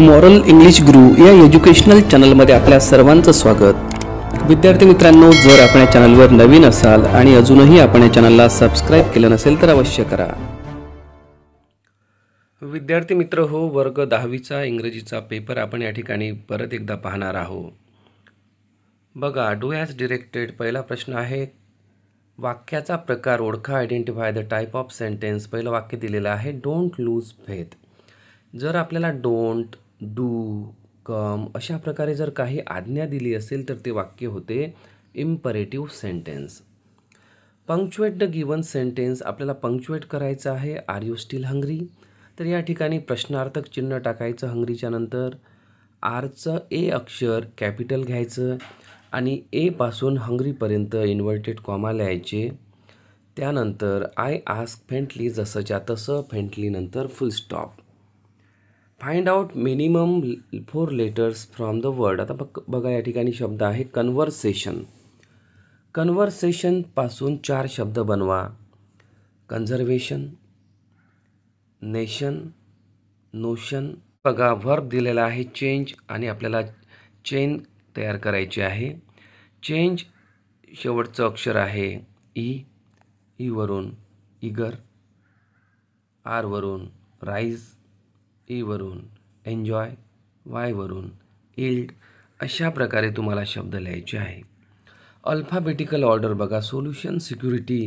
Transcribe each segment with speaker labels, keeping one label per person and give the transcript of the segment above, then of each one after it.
Speaker 1: moral English गुरु या educational चॅनलमध्ये आपल्या सर्वांचं स्वागत विद्यार्थी मित्रांनो जर आपण या चॅनलवर नवीन असाल आणि अजूनही आपण या चॅनलला सबस्क्राईब केलं नसेल तर अवश्य करा विद्यार्थी मित्र हो वर्ग दहावीचा इंग्रजीचा पेपर आपण या ठिकाणी परत एकदा पाहणार आहोत बघा डू हॅज डिरेक्टेड पहिला प्रश्न आहे वाक्याचा प्रकार ओळखा identify the type of sentence पहिलं वाक्य दिलेलं आहे डोंट लूज फेथ जर आपल्याला डोंट डू कम अशा प्रकारे जर काही आज्ञा दिली असेल तर ते वाक्य होते imperative sentence punctuate the given sentence आपल्याला पंक्चुएट करायचं आहे आर यू स्टील हंग्री तर या ठिकाणी प्रश्नार्थक चिन्ह टाकायचं हंगरीच्या नंतर आरचं ए अक्षर कॅपिटल घ्यायचं आणि एपासून हंगरीपर्यंत इन्व्हर्टेड कॉमा लिहायचे त्यानंतर आय आस्क फेंटली जसंच्या तसं फेंटलीनंतर full stop find out minimum four letters from the word आता बघा या ठिकाणी शब्द आहे कन्व्हर्सेशन कन्व्हर्सेशनपासून चार शब्द बनवा कन्झर्वेशन नेशन नोशन बघा वर्ब दिलेला आहे चेंज आणि आपल्याला चेन तयार करायची आहे चेंज शेवटचं अक्षर आहे ई e, ईवरून e इगर आरवरून राईज एवरून एन्जॉय वायवरून इल्ड अशा प्रकारे तुम्हाला शब्द लिहायचे आहे अल्फाबेटिकल ऑर्डर बघा सोल्युशन सिक्युरिटी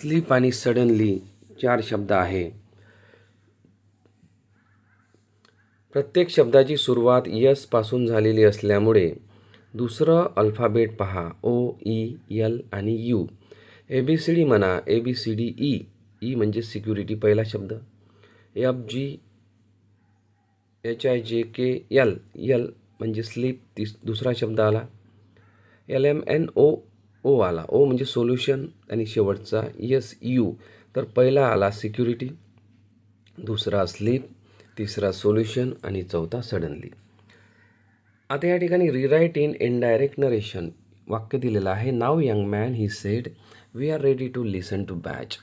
Speaker 1: स्लीप आणि सडनली चार शब्द आहे प्रत्येक शब्दाची सुरुवात यसपासून झालेली असल्यामुळे दुसरं अल्फाबेट पहा ओ ई एल आणि U A B C D म्हणा A B C D E E म्हणजे सिक्युरिटी पहिला शब्द F G H I J K L L म्हणजे स्लीप तिस दुसरा शब्द आला L M N O O आला ओ म्हणजे सोल्युशन आणि शेवटचा एस यू तर पहिला आला सिक्युरिटी दुसरा स्लीप तिसरा सोल्युशन आणि चौथा सडनली आता या ठिकाणी रिराईट इन इनडायरेक्ट नरेशन वाक्य दिलेलं आहे नाव young man he said we are ready to listen to batch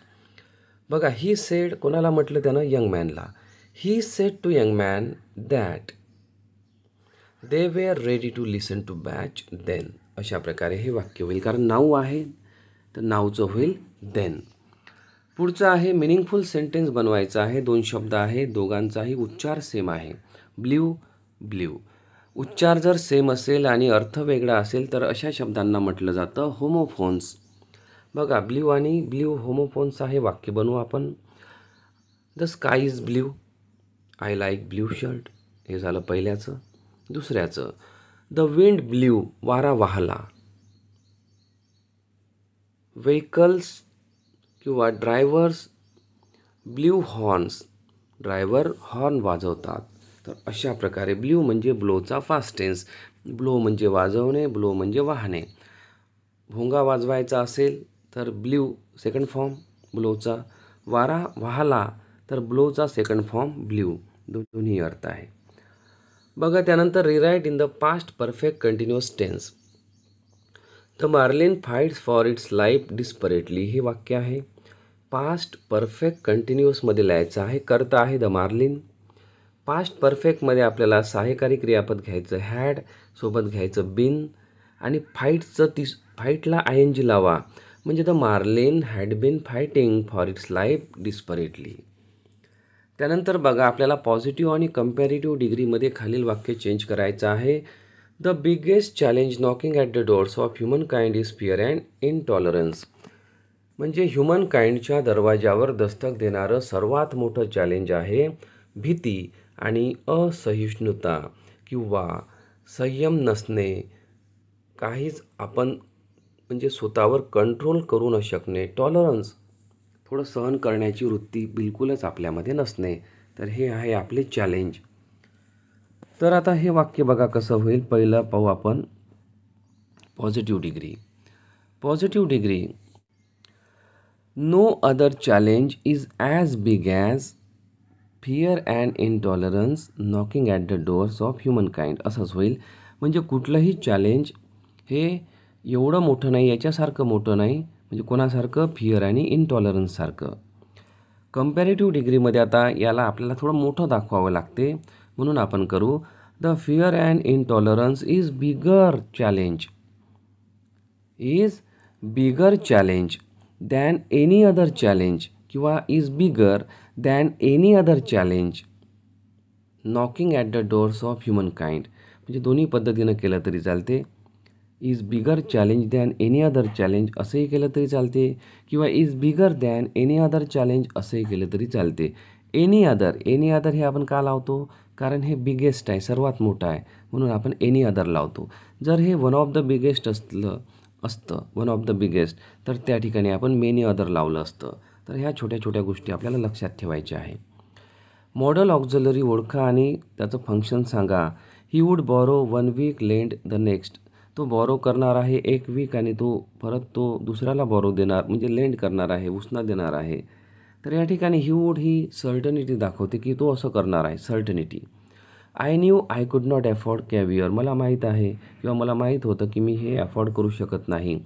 Speaker 1: बघा ही सेड कोणाला म्हटलं त्यानं यंग मॅनला He said to young man that they were ready to listen to batch then अशा प्रकारे हे वाक्य होईल कारण नाऊ आहे तर नाऊचं होईल देन पुढचं आहे मिनिंगफुल सेंटेन्स बनवायचं आहे दोन शब्द आहे दोघांचाही उच्चार सेम आहे ब्ल्यू ब्ल्यू उच्चार जर सेम असेल आणि अर्थ वेगळा असेल तर अशा शब्दांना म्हटलं जातं होमोफोन्स बघा ब्ल्यू आणि ब्ल्यू होमोफोन्स आहे वाक्य बनवू आपण the sky is blue I like blue shirt हे झालं पहिल्याचं दुसऱ्याचं द विंड ब्ल्यू वारा वाहला व्हेकल्स किंवा drivers blew horns driver horn वाजवतात तर अशा प्रकारे ब्ल्यू म्हणजे ब्लोचा फास्ट ब्लो म्हणजे वाजवणे ब्लो म्हणजे वाहणे भोंगा वाजवायचा असेल तर ब्ल्यू सेकंड फॉर्म ब्लोचा वारा वाहला तर ब्लोचा सेकंड फॉर्म ब्ल्यू दोन्ही अर्थ आहे बघा त्यानंतर rewrite in the past perfect continuous tense the marlin fights for its life desperately हे वाक्य आहे पास्ट परफेक्ट कंटिन्युअसमध्ये लिहायचं आहे करता आहे द मार्लिन पास्ट परफेक्टमध्ये आपल्याला सहाय्यकारी क्रियापद घ्यायचं हॅड सोबत घ्यायचं बिन आणि फाईटचं तीस फाईटला आय एन जी लावा म्हणजे the marlin had been fighting for its life desperately त्यानंतर बघा आपल्याला पॉझिटिव्ह आणि कम्पॅरेटिव्ह डिग्रीमध्ये खालील वाक्य चेंज करायचं आहे the biggest challenge knocking at the doors of human kind is fear and tolerance म्हणजे ह्युमन काइंडच्या दरवाजावर दस्तक देणारं सर्वात मोठं चॅलेंज आहे भीती आणि असहिष्णुता किंवा संयम नसणे काहीच आपण म्हणजे स्वतःवर कंट्रोल करू न शकणे टॉलरन्स थोडं सहन करण्याची वृत्ती बिलकुलच आपल्यामध्ये नसणे तर हे आहे आपले चॅलेंज तर आता हे वाक्य बघा कसं होईल पहिलं पाहू आपण positive degree positive degree no other challenge is as big as fear and tolerance knocking at the doors of human kind असंच होईल म्हणजे कुठलंही चॅलेंज हे एवढं मोठं नाही याच्यासारखं मोठं नाही म्हणजे कोणासारखं फिअर आणि इनटॉलरन्ससारखं कम्पॅरेटिव्ह डिग्रीमध्ये आता याला आपल्याला थोडं मोठं दाखवावं लागते म्हणून आपण करू the fear and intolerance is bigger challenge is bigger challenge than any other challenge किंवा is bigger than any other challenge knocking at the doors of human kind म्हणजे दोन्ही पद्धतीनं केलं तरी चालते is bigger challenge than any other challenge असंही केलं तरी चालते किंवा is bigger than any other challenge असंही केलं तरी चालते एनी अदर एनी अदर हे आपण का लावतो कारण हे बिगेस्ट आहे सर्वात मोठं आहे म्हणून आपण एनी अदर लावतो जर हे वन ऑफ द बिगेस्ट असलं असतं वन ऑफ द बिगेस्ट तर त्या ठिकाणी आपण मेनी अदर लावलं असतं तर ह्या छोट्या छोट्या गोष्टी आपल्याला लक्षात ठेवायच्या आहे मॉडल ऑक्झलरी ओळखा आणि त्याचं फंक्शन सांगा he would borrow one week lend the next तो बॉरो करणार आहे एक वीक आणि तो परत तो दुसऱ्याला बॉरो देणार म्हणजे लेंड करणार आहे उसना देणार आहे तर या ठिकाणी ही वूड ही सर्टनिटी दाखवते की तो असं करणार आहे certainty I knew I could not afford caviar मला माहीत आहे किंवा मला माहीत होतं की मी हे अफोर्ड करू शकत नाही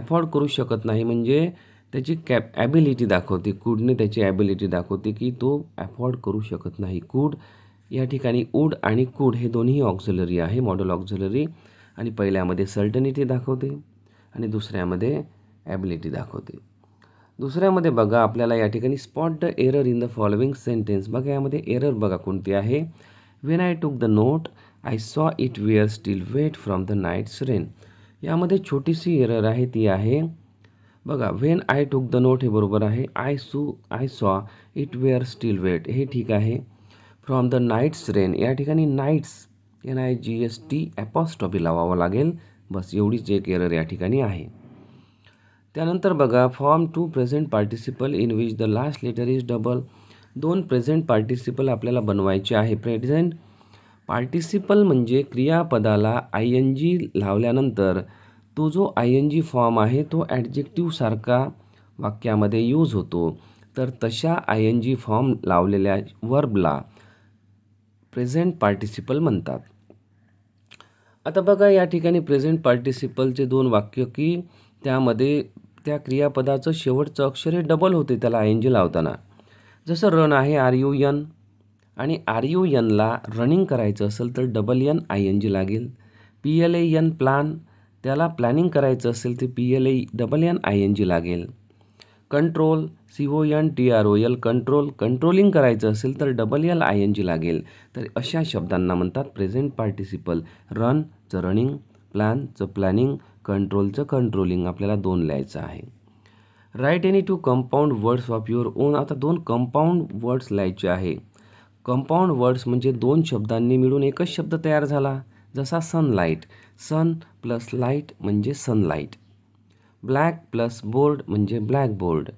Speaker 1: अफोर्ड करू शकत नाही म्हणजे त्याची कॅप ॲबिलिटी दाखवते कूडने त्याची ॲबिलिटी दाखवते की तो अफोर्ड करू शकत नाही कूड या ठिकाणी उड आणि कूड हे दोन्ही ऑक्झलरी आहे मॉडल ऑक्झलरी आणि पहिल्यामध्ये सर्टनिटी दाखवते आणि दुसऱ्यामध्ये ॲबिलिटी दाखवते दुसऱ्यामध्ये बघा आपल्याला या ठिकाणी spot the error in the following sentence बघा यामध्ये एरर बघा कोणती आहे when I took the note I saw it were still wet from the night's rain यामध्ये छोटीशी एरर आहे ती आहे बघा when I took the note हे बरोबर आहे आय सू I saw it were still weight हे ठीक आहे फ्रॉम द नाईट्स रेन या ठिकाणी nights N I G S T apostrophe लावावं लागेल बस एवढीच एक एरर या ठिकाणी आहे त्यानंतर बघा form to present participle in which the last letter is double दोन प्रेझेंट पार्टिसिपल आपल्याला बनवायचे आहे प्रेझेंट पार्टिसिपल म्हणजे क्रियापदाला आय एन जी लावल्यानंतर तो जो आय एन जी फॉर्म आहे तो ॲडजेक्टिवसारखा वाक्यामध्ये यूज होतो तर तशा आय एन जी फॉर्म लावलेल्या वर्बला प्रेझेंट पार्टिसिपल म्हणतात आता बघा या ठिकाणी प्रेझेंट पार्टिसिपलचे दोन वाक्य की त्यामध्ये त्या क्रियापदाचं शेवटचं अक्षर हे डबल होते त्याला आय एन जी लावताना जसं रन आहे आर यू यन आणि आर यू यनला रनिंग करायचं असेल तर double N I N G लागेल P L A N plan त्याला प्लॅनिंग करायचं असेल तर P L A double N I N G लागेल control C O N T R O L control controlling करायचं असेल तर double L I N G लागेल तर अशा शब्दांना म्हणतात प्रेझेंट पार्टिसिपल रन चं रनिंग प्लॅनचं प्लॅनिंग कंट्रोलचं कंट्रोलिंग आपल्याला दोन लिहायचं आहे write any two compound words of your own आता दोन कंपाऊंड वर्ड्स लिहायचे आहे कंपाऊंड वर्ड्स म्हणजे दोन शब्दांनी मिळून एकच शब्द तयार झाला जसा सनलाईट सन प्लस लाईट म्हणजे सनलाईट ब्लॅक प्लस बोर्ड म्हणजे ब्लॅकबोर्ड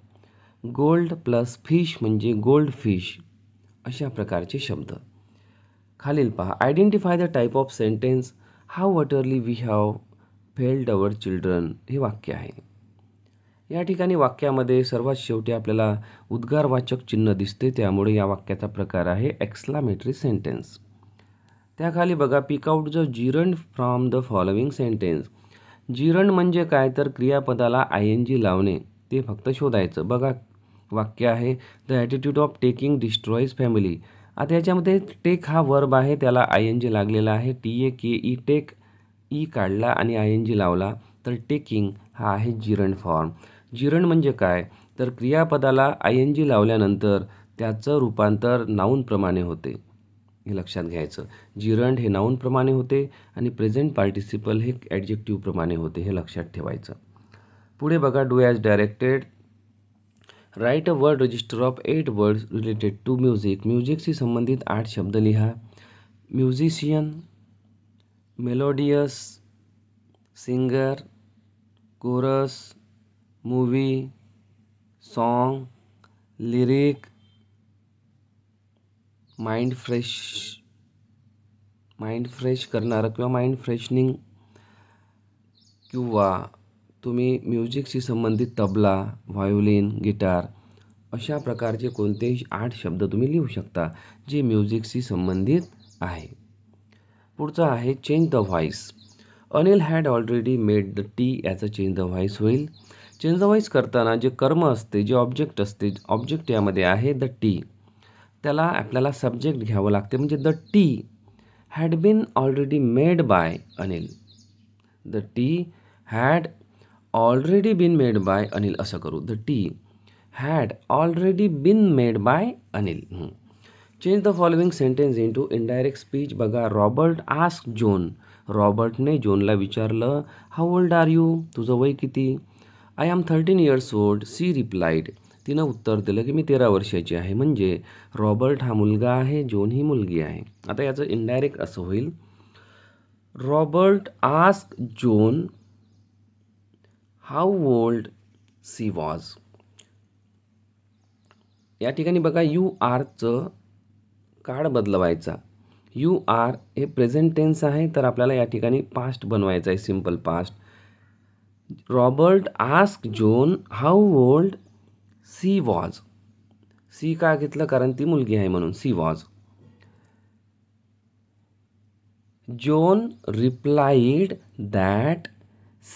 Speaker 1: गोल्ड प्लस फिश म्हणजे गोल्ड फिश अशा प्रकारचे शब्द खालील पहा identify the type of sentence how utterly we have failed our children हे वाक्य आहे या ठिकाणी वाक्यामध्ये सर्वात शेवटी आपल्याला उद्गारवाचक चिन्ह दिसते त्यामुळे या वाक्याचा प्रकार आहे एक्स्लामेटरी सेंटेन्स त्याखाली बघा pick out the gerund from the following sentence gerund म्हणजे काय तर क्रियापदाला आय एन जी लावणे ते फक्त शोधायचं बघा वाक्य आहे the attitude of taking destroys family आता याच्यामध्ये टेक हा वर्ब आहे त्याला आय एन जी लागलेला आहे T A K E take E काढला आणि आय एन जी लावला तर टेकिंग हा आहे जिरण फॉर्म जिरण म्हणजे काय तर क्रियापदाला आय एन जी लावल्यानंतर त्याचं रूपांतर नाऊनप्रमाणे होते हे लक्षात घ्यायचं जिरंड हे नाऊनप्रमाणे होते आणि प्रेझेंट पार्टिसिपल हे ॲडजेक्टिव्हप्रमाणे होते हे लक्षात ठेवायचं पुढे बघा do as directed write a word register of eight words related to music music से संबंधित आठ शब्द लिहा musician melodious singer chorus movie song lyric mind fresh mind fresh करणारं किंवा माइंड फ्रेशनिंग किंवा तुम्ही म्युझिकशी संबंधित तबला व्हायोलिन गिटार अशा प्रकारचे कोणतेही आठ शब्द तुम्ही लिहू शकता जे म्युझिकशी संबंधित आहे पुढचं आहे change the voice Anil had already made the tea याचं चेंज द व्हॉईस होईल चेंज द व्हॉईस करताना जे कर्म असते जे ऑब्जेक्ट असते ऑब्जेक्ट यामध्ये आहे द टी त्याला आपल्याला सब्जेक्ट घ्यावं लागते म्हणजे the tea had been already made by Anil the tea had already been made by Anil असं करू the tea had already been made by Anil change the following sentence into indirect speech बघा Robert ask Joan रॉबर्टने जोनला विचारलं how old are you तुझं वय किती I am thirteen years old she replied तिनं उत्तर दिलं की मी तेरा वर्षाची आहे म्हणजे रॉबर्ट हा मुलगा आहे जोन ही मुलगी आहे आता याचं इनडायरेक्ट असं होईल Robert ask Joan how old she was या ठिकाणी बघा यू आरचं काळ बदलवायचा यू आर हे प्रेझेंट टेन्स आहे तर आपल्याला या ठिकाणी पास्ट बनवायचं आहे simple past Robert ask Joan how old she was she का घेतलं कारण ती मुलगी आहे म्हणून she was Joan replied that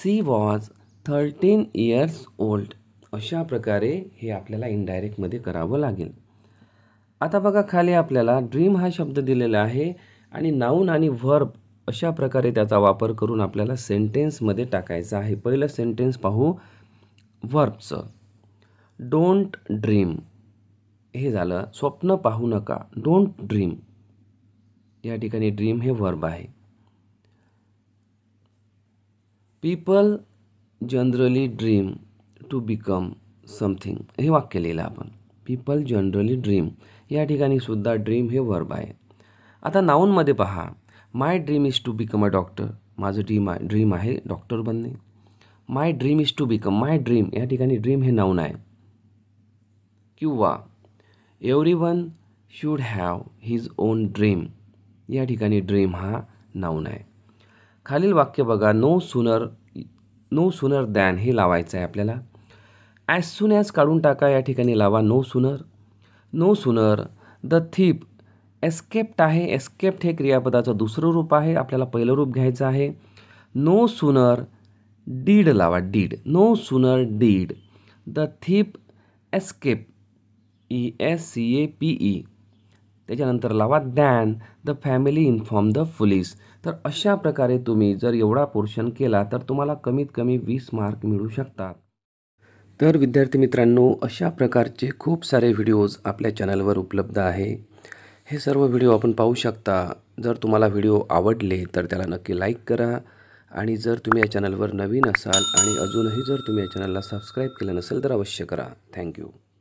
Speaker 1: she was thirteen years old अशा प्रकारे हे आपल्याला इनडायरेक्टमध्ये करावं लागेल आता बघा खाली आपल्याला ड्रीम हा शब्द दिलेला आहे आणि नाऊन आणि व्हर्ब अशा प्रकारे त्याचा वापर करून आपल्याला सेंटेन्समध्ये टाकायचा आहे पहिलं सेंटेन्स पाहू व्हर्बचं डोंट ड्रीम हे झालं स्वप्न पाहू नका डोंट ड्रीम या ठिकाणी ड्रीम हे व्हर्ब आहे people generally dream to become something हे वाक्य लिहिलं आपण पीपल जनरली ड्रीम या ठिकाणी सुद्धा ड्रीम हे वर्ब आहे आता नाऊनमध्ये पहा my dream is to become a doctor माझं ड्रीम आहे ड्रीम आहे डॉक्टर बनणे my dream is to become my dream या ठिकाणी ड्रीम हे नाऊन आहे किंवा every one should have his own dream या ठिकाणी ड्रीम हा नाऊन आहे खालील वाक्य बघा no sooner no sooner than हे लावायचं आहे आपल्याला ॲज सुन ॲज काढून टाका या ठिकाणी लावा no sooner no sooner the thief एस्केप्ट आहे एस्केप्ट हे क्रियापदाचं दुसरं रूप आहे आपल्याला पहिलं रूप घ्यायचं आहे नो सुनर डीड लावा did no sooner did the thief escape E S C A P E त्याच्यानंतर लावा than the family inform the police तर अशा प्रकारे तुम्ही जर एवढा पोर्शन केला तर तुम्हाला कमीत कमी वीस मार्क मिळू शकतात तर विद्यार्थी मित्रांनो अशा प्रकारचे खूप सारे व्हिडिओज आपल्या चॅनलवर उपलब्ध आहे हे सर्व व्हिडिओ आपण पाहू शकता जर तुम्हाला व्हिडिओ आवडले तर त्याला नक्की लाईक करा आणि जर तुम्ही या चॅनलवर नवीन असाल आणि अजूनही जर तुम्ही या चॅनलला सबस्क्राईब केलं नसेल तर अवश्य करा थँक्यू